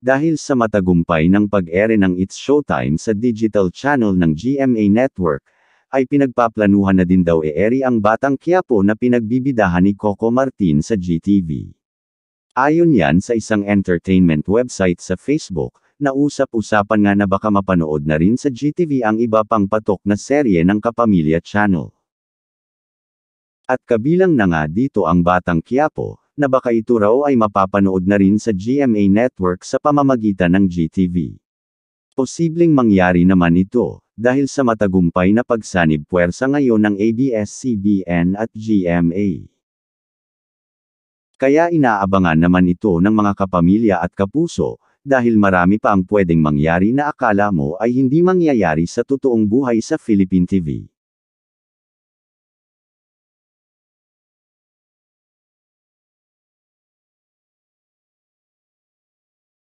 Dahil sa matagumpay ng pag-ere ng It's Showtime sa digital channel ng GMA Network, ay pinagpaplanuhan na din daw e ere ang Batang Quiapo na pinagbibidahan ni Coco Martin sa GTV. Ayon yan sa isang entertainment website sa Facebook, na usap-usapan nga na baka mapanood na rin sa GTV ang iba pang patok na serye ng Kapamilya Channel. At kabilang na nga dito ang Batang Quiapo, na baka ito raw ay mapapanood na rin sa GMA Network sa pamamagitan ng GTV. Posibleng mangyari naman ito, dahil sa matagumpay na pagsanib puwersa ngayon ng ABS-CBN at GMA. Kaya inaabangan naman ito ng mga kapamilya at kapuso, dahil marami pa ang pwedeng mangyari na akala mo ay hindi mangyayari sa totoong buhay sa Philippine TV.